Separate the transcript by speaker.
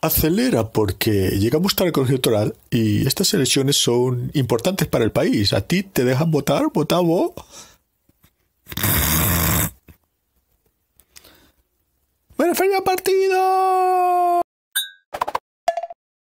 Speaker 1: acelera porque llegamos tarde al colegio electoral y estas elecciones son importantes para el país. ¿A ti te dejan votar? ¿Vota vos?
Speaker 2: ¡Bueno, feria partido!